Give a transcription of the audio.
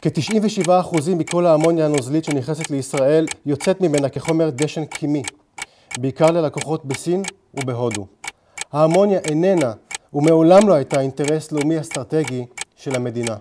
כ-97% מכל האמוניה הנוזלית שנכנסת לישראל יוצאת ממנה כחומר דשן קימי, בעיקר ללקוחות בסין ובהודו. האמוניה איננה ומעולם לא הייתה אינטרס לאומי אסטרטגי של המדינה.